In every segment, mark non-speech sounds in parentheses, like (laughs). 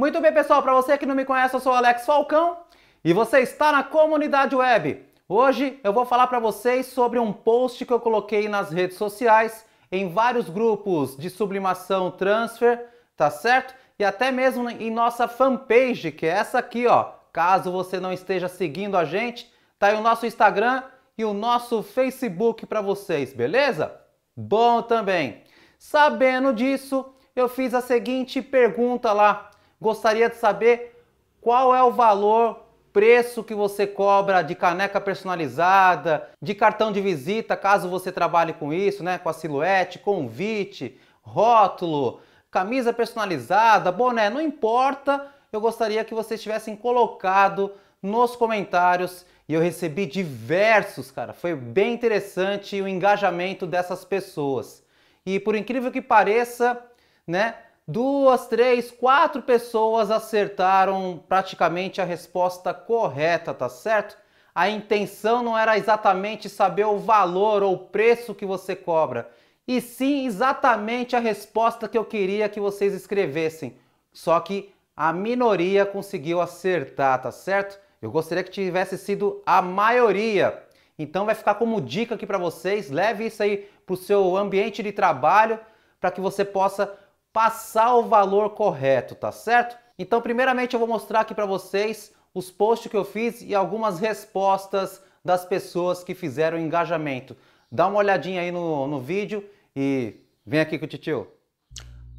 Muito bem, pessoal, para você que não me conhece, eu sou Alex Falcão e você está na comunidade web. Hoje eu vou falar para vocês sobre um post que eu coloquei nas redes sociais, em vários grupos de sublimação transfer, tá certo? E até mesmo em nossa fanpage, que é essa aqui, ó. Caso você não esteja seguindo a gente, tá aí o nosso Instagram e o nosso Facebook para vocês, beleza? Bom também. Sabendo disso, eu fiz a seguinte pergunta lá Gostaria de saber qual é o valor, preço que você cobra de caneca personalizada, de cartão de visita, caso você trabalhe com isso, né? Com a silhuete, convite, rótulo, camisa personalizada, boné, não importa. Eu gostaria que vocês tivessem colocado nos comentários e eu recebi diversos, cara. Foi bem interessante o engajamento dessas pessoas. E por incrível que pareça, né? duas, três, quatro pessoas acertaram praticamente a resposta correta, tá certo? A intenção não era exatamente saber o valor ou o preço que você cobra, e sim exatamente a resposta que eu queria que vocês escrevessem. Só que a minoria conseguiu acertar, tá certo? Eu gostaria que tivesse sido a maioria. Então vai ficar como dica aqui para vocês, leve isso aí para o seu ambiente de trabalho para que você possa passar o valor correto, tá certo? Então, primeiramente eu vou mostrar aqui para vocês os posts que eu fiz e algumas respostas das pessoas que fizeram engajamento. Dá uma olhadinha aí no, no vídeo e vem aqui com o titio.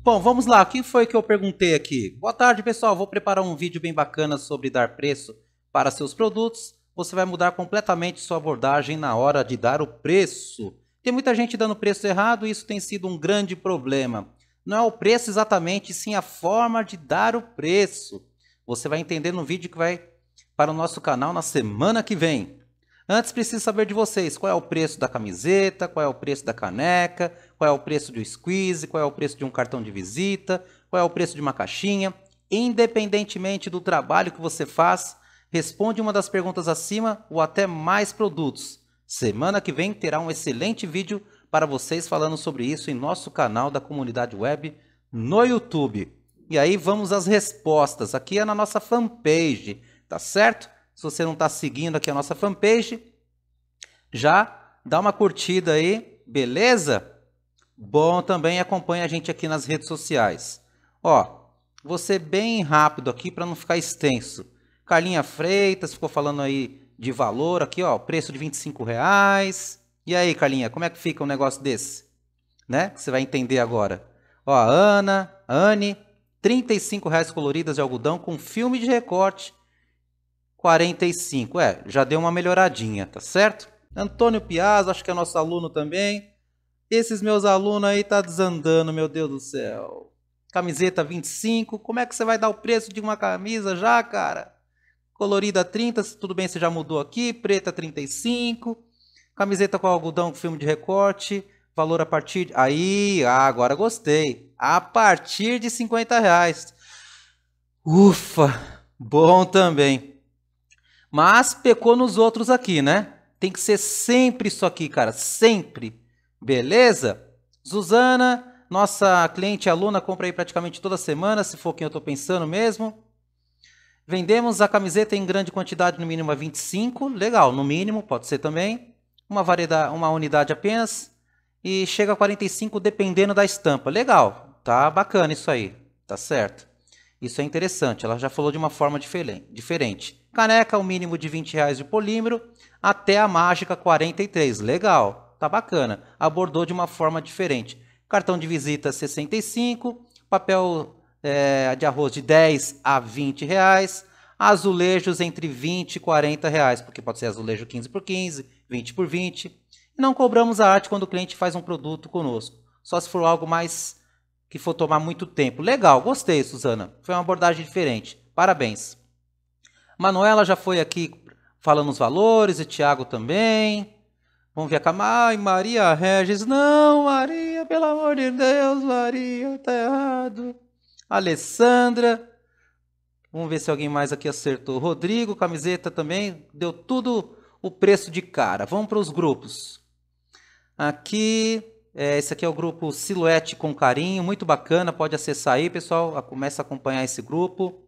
Bom, vamos lá. Quem foi que eu perguntei aqui? Boa tarde, pessoal. Vou preparar um vídeo bem bacana sobre dar preço para seus produtos. Você vai mudar completamente sua abordagem na hora de dar o preço. Tem muita gente dando preço errado e isso tem sido um grande problema. Não é o preço exatamente, sim a forma de dar o preço. Você vai entender no vídeo que vai para o nosso canal na semana que vem. Antes preciso saber de vocês, qual é o preço da camiseta, qual é o preço da caneca, qual é o preço do squeeze, qual é o preço de um cartão de visita, qual é o preço de uma caixinha. Independentemente do trabalho que você faz, responde uma das perguntas acima ou até mais produtos. Semana que vem terá um excelente vídeo para vocês falando sobre isso em nosso canal da comunidade web no YouTube. E aí vamos às respostas. Aqui é na nossa fanpage, tá certo? Se você não está seguindo aqui a nossa fanpage, já dá uma curtida aí, beleza? Bom, também acompanha a gente aqui nas redes sociais. Ó, vou ser bem rápido aqui para não ficar extenso. Carlinha Freitas ficou falando aí de valor aqui, ó, preço de 25 reais. E aí, Carlinha, como é que fica um negócio desse? Né? Que você vai entender agora. Ó, Ana, Anne, 35 reais coloridas de algodão com filme de recorte. 45, é, já deu uma melhoradinha, tá certo? Antônio Piazza, acho que é nosso aluno também. Esses meus alunos aí tá desandando, meu Deus do céu. Camiseta 25, como é que você vai dar o preço de uma camisa já, cara? Colorida 30, tudo bem, você já mudou aqui, preta 35. Camiseta com algodão com filme de recorte. Valor a partir. Aí, ah, agora gostei. A partir de 50 reais. Ufa, bom também. Mas pecou nos outros aqui, né? Tem que ser sempre isso aqui, cara. Sempre. Beleza? Suzana, nossa cliente aluna, compra aí praticamente toda semana, se for quem eu estou pensando mesmo. Vendemos a camiseta em grande quantidade, no mínimo a 25. Legal, no mínimo, pode ser também uma, variedade, uma unidade apenas e chega a 45 dependendo da estampa. Legal, tá bacana isso aí, tá certo. Isso é interessante, ela já falou de uma forma diferente. Caneca, o mínimo de 20 reais de polímero, até a mágica 43, legal, tá bacana. Abordou de uma forma diferente. Cartão de visita 65, papel é, de arroz de 10 a 20 reais, azulejos entre 20 e 40 reais, porque pode ser azulejo 15 por 15, 20 por 20. E não cobramos a arte quando o cliente faz um produto conosco, só se for algo mais que for tomar muito tempo. Legal, gostei, Suzana. Foi uma abordagem diferente. Parabéns. Manuela já foi aqui falando os valores, e Tiago também. Vamos ver a cama. Ai, Maria Regis. Não, Maria, pelo amor de Deus, Maria, tá errado. Alessandra. Vamos ver se alguém mais aqui acertou. Rodrigo, camiseta também. Deu tudo o preço de cara. Vamos para os grupos. Aqui, é, esse aqui é o grupo Silhouette com Carinho, muito bacana, pode acessar aí, pessoal, começa a acompanhar esse grupo.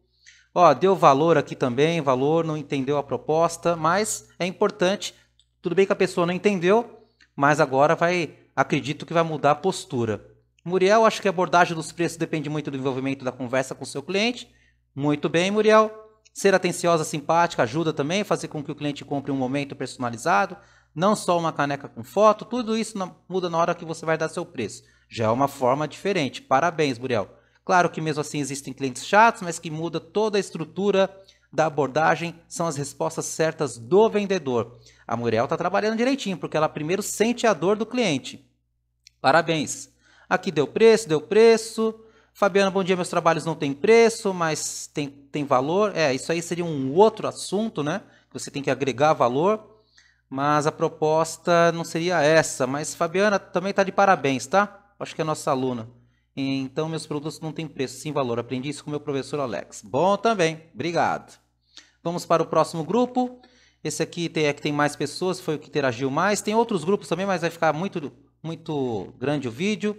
Ó, deu valor aqui também, valor, não entendeu a proposta, mas é importante. Tudo bem que a pessoa não entendeu, mas agora vai, acredito que vai mudar a postura. Muriel, acho que a abordagem dos preços depende muito do envolvimento da conversa com seu cliente. Muito bem, Muriel. Ser atenciosa, simpática, ajuda também, fazer com que o cliente compre um momento personalizado, não só uma caneca com foto, tudo isso muda na hora que você vai dar seu preço. Já é uma forma diferente. Parabéns, Buriel. Claro que mesmo assim existem clientes chatos, mas que muda toda a estrutura da abordagem, são as respostas certas do vendedor. A Muriel está trabalhando direitinho, porque ela primeiro sente a dor do cliente. Parabéns. Aqui deu preço, deu preço. Fabiana, bom dia. Meus trabalhos não têm preço, mas tem, tem valor. É, isso aí seria um outro assunto, né? você tem que agregar valor. Mas a proposta não seria essa. Mas Fabiana também está de parabéns, tá? Acho que é nossa aluna. Então, meus produtos não têm preço, sim valor. Aprendi isso com meu professor Alex. Bom também, obrigado. Vamos para o próximo grupo. Esse aqui tem, é que tem mais pessoas, foi o que interagiu mais. Tem outros grupos também, mas vai ficar muito, muito grande o vídeo.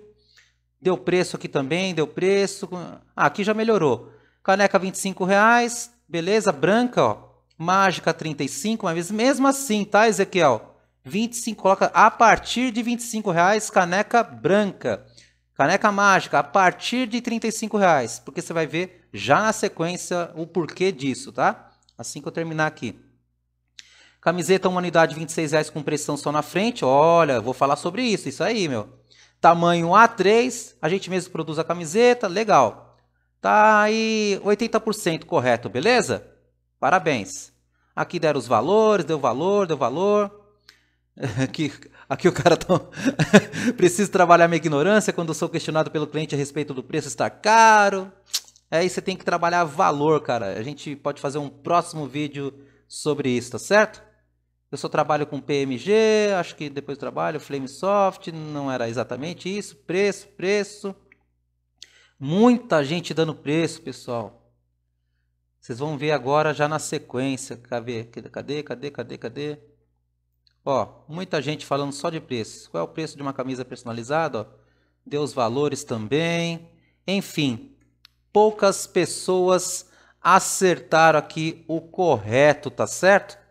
Deu preço aqui também, deu preço. Ah, aqui já melhorou. Caneca 25 reais, beleza? Branca, ó. Mágica 35, mas mesmo assim, tá, Ezequiel? 25, coloca a partir de 25 reais, caneca branca. Caneca mágica, a partir de 35 reais, porque você vai ver já na sequência o porquê disso, tá? Assim que eu terminar aqui. Camiseta Humanidade, 26 reais com pressão só na frente. Olha, vou falar sobre isso, isso aí, meu tamanho A3, a gente mesmo produz a camiseta, legal. Tá aí 80% correto, beleza? Parabéns. Aqui deram os valores, deu valor, deu valor. (laughs) Aqui, aqui o cara tá... (laughs) precisa trabalhar minha ignorância quando sou questionado pelo cliente a respeito do preço estar caro. Aí é, você tem que trabalhar valor, cara. A gente pode fazer um próximo vídeo sobre isso, tá certo? Eu só trabalho com PMG, acho que depois do trabalho Flamesoft, não era exatamente isso. Preço, preço. Muita gente dando preço, pessoal. Vocês vão ver agora já na sequência. Cadê, cadê, cadê, cadê, cadê? Ó, muita gente falando só de preço. Qual é o preço de uma camisa personalizada? Ó, deu os valores também. Enfim, poucas pessoas acertaram aqui o correto, tá certo?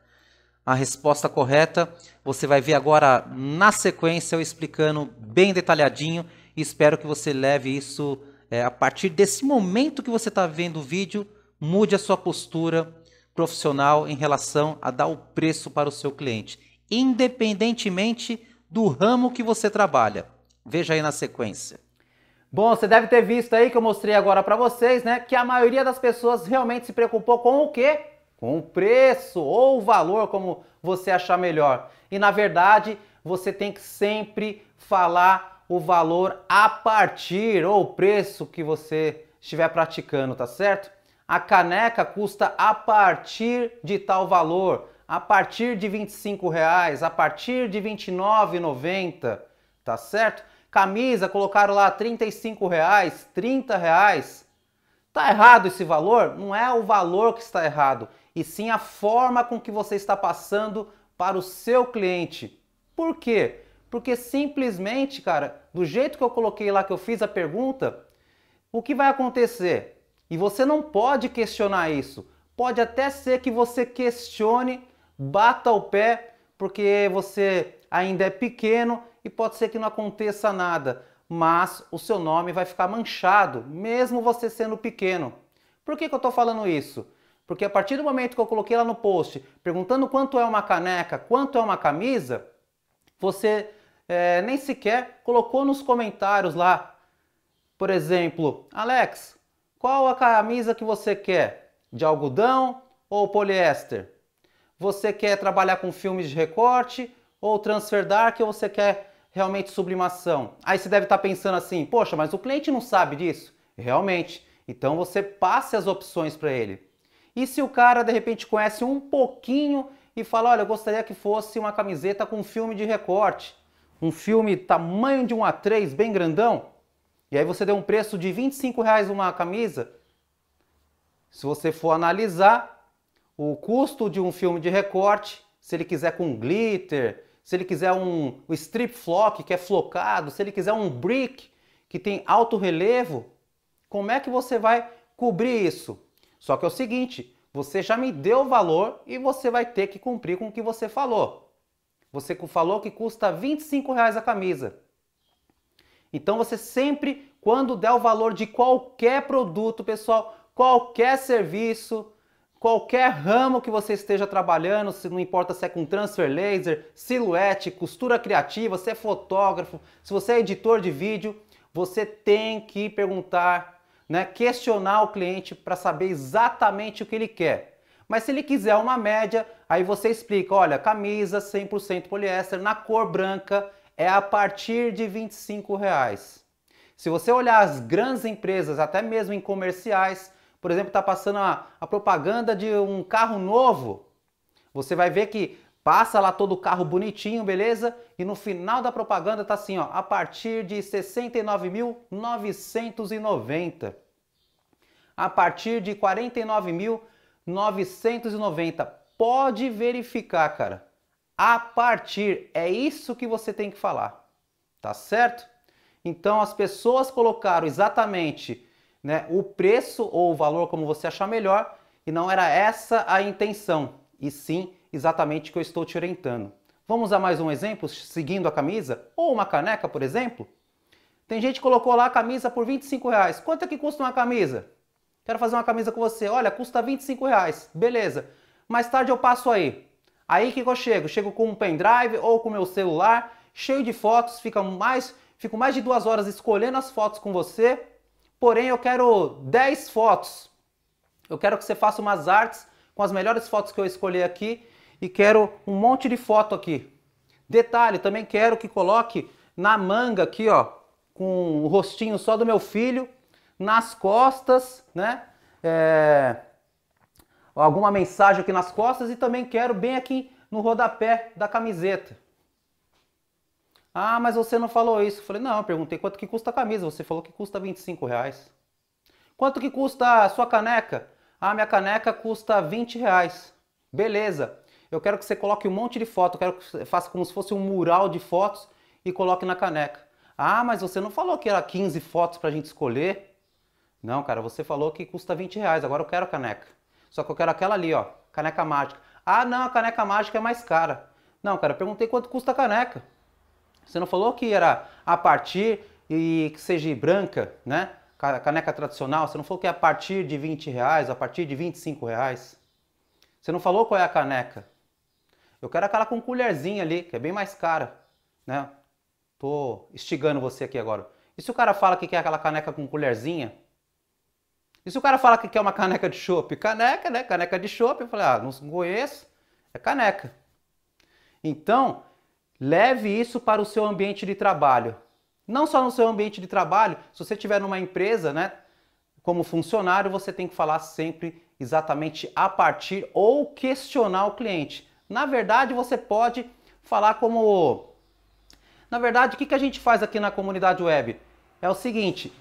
a resposta correta. Você vai ver agora na sequência eu explicando bem detalhadinho. Espero que você leve isso é, a partir desse momento que você está vendo o vídeo, mude a sua postura profissional em relação a dar o preço para o seu cliente, independentemente do ramo que você trabalha. Veja aí na sequência. Bom, você deve ter visto aí que eu mostrei agora para vocês, né, que a maioria das pessoas realmente se preocupou com o quê? com preço ou o valor, como você achar melhor. E na verdade, você tem que sempre falar o valor a partir ou o preço que você estiver praticando, tá certo? A caneca custa a partir de tal valor, a partir de 25 reais, a partir de 29,90, tá certo? Camisa colocaram lá 35 reais, 30 reais, Está errado esse valor? Não é o valor que está errado, e sim a forma com que você está passando para o seu cliente. Por quê? Porque simplesmente, cara, do jeito que eu coloquei lá que eu fiz a pergunta, o que vai acontecer? E você não pode questionar isso. Pode até ser que você questione, bata o pé, porque você ainda é pequeno e pode ser que não aconteça nada mas o seu nome vai ficar manchado, mesmo você sendo pequeno. Por que, que eu estou falando isso? Porque a partir do momento que eu coloquei lá no post perguntando quanto é uma caneca, quanto é uma camisa, você é, nem sequer colocou nos comentários lá, por exemplo, Alex, qual a camisa que você quer? De algodão ou poliéster? Você quer trabalhar com filmes de recorte ou transfer dark ou você quer realmente sublimação. Aí você deve estar tá pensando assim: poxa, mas o cliente não sabe disso. Realmente. Então você passe as opções para ele. E se o cara de repente conhece um pouquinho e fala: olha, eu gostaria que fosse uma camiseta com filme de recorte, um filme tamanho de um A3, bem grandão, e aí você deu um preço de 25 reais uma camisa. Se você for analisar o custo de um filme de recorte, se ele quiser com glitter, se ele quiser um, strip flock, que é flocado, se ele quiser um brick, que tem alto relevo, como é que você vai cobrir isso? Só que é o seguinte, você já me deu o valor e você vai ter que cumprir com o que você falou. Você falou que custa 25 reais a camisa. Então você sempre, quando der o valor de qualquer produto, pessoal, qualquer serviço, qualquer ramo que você esteja trabalhando, se não importa se é com transfer laser, silhuete, costura criativa, se é fotógrafo, se você é editor de vídeo, você tem que perguntar, né, questionar o cliente para saber exatamente o que ele quer. Mas se ele quiser uma média, aí você explica, olha, camisa 100% poliéster na cor branca é a partir de 25 reais. Se você olhar as grandes empresas, até mesmo em comerciais, por exemplo, está passando a, a propaganda de um carro novo. Você vai ver que Passa lá todo o carro bonitinho, beleza? E no final da propaganda tá assim, ó, a partir de 69.990. A partir de 49.990. Pode verificar, cara. A partir é isso que você tem que falar. Tá certo? Então as pessoas colocaram exatamente né, o preço ou o valor, como você achar melhor, e não era essa a intenção, e sim exatamente o que eu estou te orientando. Vamos a mais um exemplo, seguindo a camisa? Ou uma caneca, por exemplo? Tem gente que colocou lá a camisa por 25 reais. Quanto é que custa uma camisa? Quero fazer uma camisa com você. Olha, custa 25 reais. Beleza. Mais tarde eu passo aí. Aí que eu chego? Chego com um pendrive ou com meu celular, cheio de fotos, fica mais, fico mais de duas horas escolhendo as fotos com você, porém eu quero 10 fotos. Eu quero que você faça umas artes com as melhores fotos que eu escolhi aqui e quero um monte de foto aqui. Detalhe, também quero que coloque na manga aqui, ó, com o rostinho só do meu filho, nas costas, né? É... Alguma mensagem aqui nas costas e também quero bem aqui no rodapé da camiseta. Ah, mas você não falou isso. Eu falei, não, eu perguntei quanto que custa a camisa. Você falou que custa 25 reais. Quanto que custa a sua caneca? Ah, minha caneca custa 20 reais. Beleza. Eu quero que você coloque um monte de foto. Eu quero que você faça como se fosse um mural de fotos e coloque na caneca. Ah, mas você não falou que era 15 fotos pra gente escolher? Não, cara, você falou que custa 20 reais. Agora eu quero a caneca. Só que eu quero aquela ali, ó. Caneca mágica. Ah, não, a caneca mágica é mais cara. Não, cara, eu perguntei quanto custa a caneca. Você não falou que era a partir e que seja branca, né? Caneca tradicional, você não falou que é a partir de 20 reais, a partir de 25 reais. Você não falou qual é a caneca. Eu quero aquela com colherzinha ali, que é bem mais cara, né? Tô instigando você aqui agora. E se o cara fala que quer aquela caneca com colherzinha? E se o cara fala que quer uma caneca de chopp? Caneca, né? Caneca de chopp. Eu falei, ah, não conheço. É caneca. Então, Leve isso para o seu ambiente de trabalho. Não só no seu ambiente de trabalho, se você estiver numa empresa, né, como funcionário, você tem que falar sempre exatamente a partir ou questionar o cliente. Na verdade, você pode falar como. Na verdade, o que a gente faz aqui na comunidade web? É o seguinte: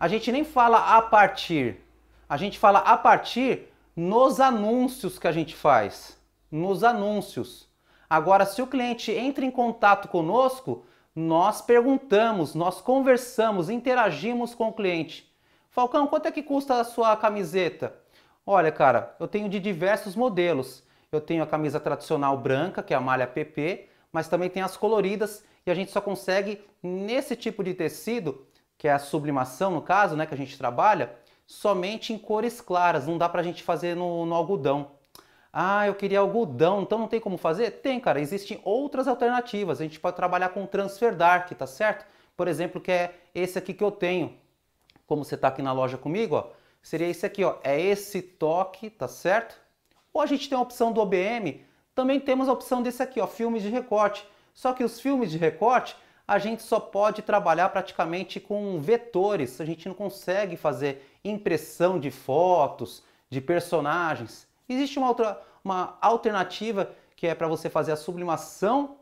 a gente nem fala a partir, a gente fala a partir nos anúncios que a gente faz. Nos anúncios. Agora, se o cliente entra em contato conosco, nós perguntamos, nós conversamos, interagimos com o cliente. Falcão, quanto é que custa a sua camiseta? Olha, cara, eu tenho de diversos modelos. Eu tenho a camisa tradicional branca, que é a malha PP, mas também tem as coloridas e a gente só consegue nesse tipo de tecido, que é a sublimação no caso, né, que a gente trabalha, somente em cores claras, não dá para a gente fazer no, no algodão. Ah, eu queria algodão, então não tem como fazer? Tem, cara, existem outras alternativas. A gente pode trabalhar com transfer dark, tá certo? Por exemplo, que é esse aqui que eu tenho. Como você está aqui na loja comigo, ó, seria esse aqui, ó. É esse toque, tá certo? Ou a gente tem a opção do OBM, também temos a opção desse aqui, ó, filmes de recorte. Só que os filmes de recorte, a gente só pode trabalhar praticamente com vetores. A gente não consegue fazer impressão de fotos, de personagens. Existe uma outra uma alternativa que é para você fazer a sublimação,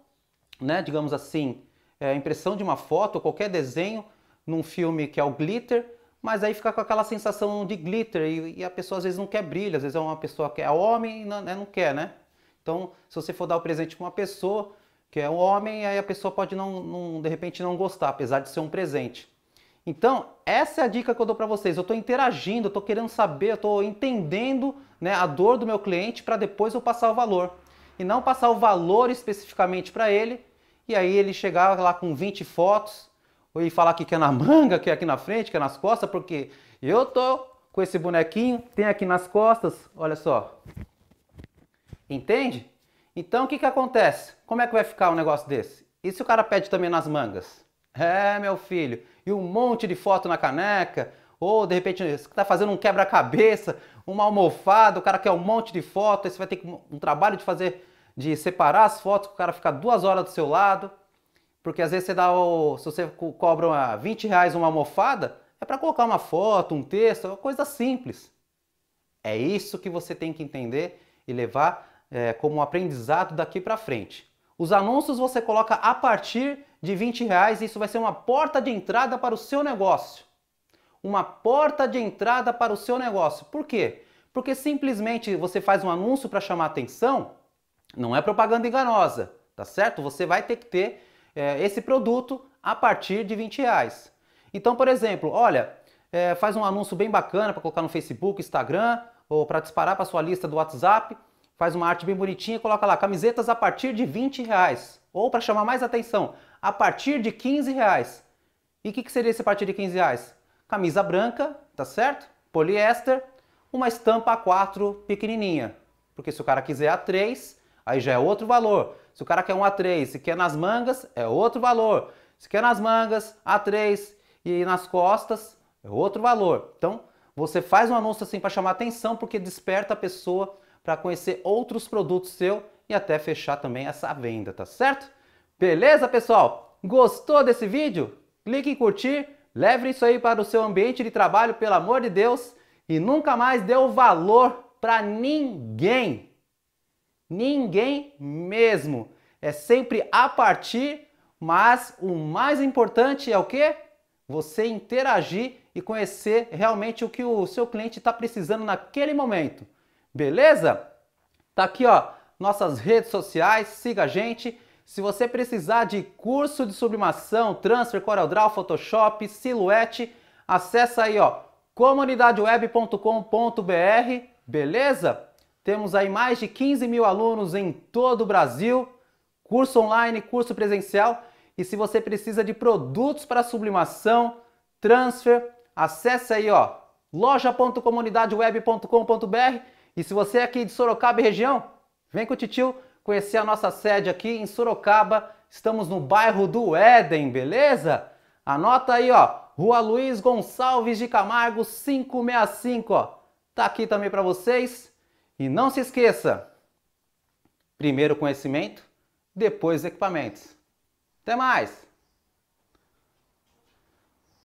né, digamos assim, é, impressão de uma foto, qualquer desenho num filme que é o glitter, mas aí fica com aquela sensação de glitter e, e a pessoa às vezes não quer brilho, às vezes é uma pessoa que é homem e não, né, não quer, né? Então, se você for dar o presente para uma pessoa que é um homem, aí a pessoa pode não, não, de repente não gostar, apesar de ser um presente. Então, essa é a dica que eu dou para vocês. Eu estou interagindo, eu estou querendo saber, eu estou entendendo né, a dor do meu cliente para depois eu passar o valor. E não passar o valor especificamente para ele e aí ele chegar lá com 20 fotos e falar que quer é na manga, que é aqui na frente, que é nas costas, porque eu tô com esse bonequinho, tem aqui nas costas, olha só. Entende? Então o que, que acontece? Como é que vai ficar um negócio desse? E se o cara pede também nas mangas? É, meu filho, e um monte de foto na caneca. Ou de repente você está fazendo um quebra-cabeça, uma almofada, o cara quer um monte de foto, aí você vai ter um trabalho de fazer, de separar as fotos, o cara ficar duas horas do seu lado. Porque às vezes você dá o, Se você cobra uma, 20 reais uma almofada, é para colocar uma foto, um texto, é uma coisa simples. É isso que você tem que entender e levar é, como um aprendizado daqui para frente. Os anúncios você coloca a partir de 20 reais, isso vai ser uma porta de entrada para o seu negócio. Uma porta de entrada para o seu negócio. Por quê? Porque simplesmente você faz um anúncio para chamar atenção, não é propaganda enganosa, tá certo? Você vai ter que ter é, esse produto a partir de 20 reais. Então, por exemplo, olha, é, faz um anúncio bem bacana para colocar no Facebook, Instagram ou para disparar para sua lista do WhatsApp, faz uma arte bem bonitinha, coloca lá camisetas a partir de 20 reais ou para chamar mais atenção, a partir de 15 reais. E o que, que seria esse a partir de 15 reais? Camisa branca, tá certo? Poliéster, uma estampa A4 pequenininha. Porque se o cara quiser A3, aí já é outro valor. Se o cara quer um A3 e quer nas mangas, é outro valor. Se quer nas mangas, A3 e nas costas, é outro valor. Então, você faz um anúncio assim para chamar atenção, porque desperta a pessoa para conhecer outros produtos seu e até fechar também essa venda, tá certo? Beleza, pessoal? Gostou desse vídeo? Clique em curtir, leve isso aí para o seu ambiente de trabalho, pelo amor de Deus, e nunca mais dê o valor para ninguém. Ninguém mesmo. É sempre a partir, mas o mais importante é o quê? Você interagir e conhecer realmente o que o seu cliente está precisando naquele momento. Beleza? Tá aqui, ó, nossas redes sociais, siga a gente se você precisar de curso de sublimação, transfer, CorelDRAW, Photoshop, Silhouette, acessa aí, ó, comunidadeweb.com.br, beleza? Temos aí mais de 15 mil alunos em todo o Brasil, curso online, curso presencial. E se você precisa de produtos para sublimação, transfer, acesse aí, ó, loja.comunidadeweb.com.br. E se você é aqui de Sorocaba e região, vem com o Titio conhecer a nossa sede aqui em Sorocaba. Estamos no bairro do Éden, beleza? Anota aí, ó, Rua Luiz Gonçalves de Camargo 565, ó. Tá aqui também para vocês. E não se esqueça, primeiro conhecimento, depois equipamentos. Até mais!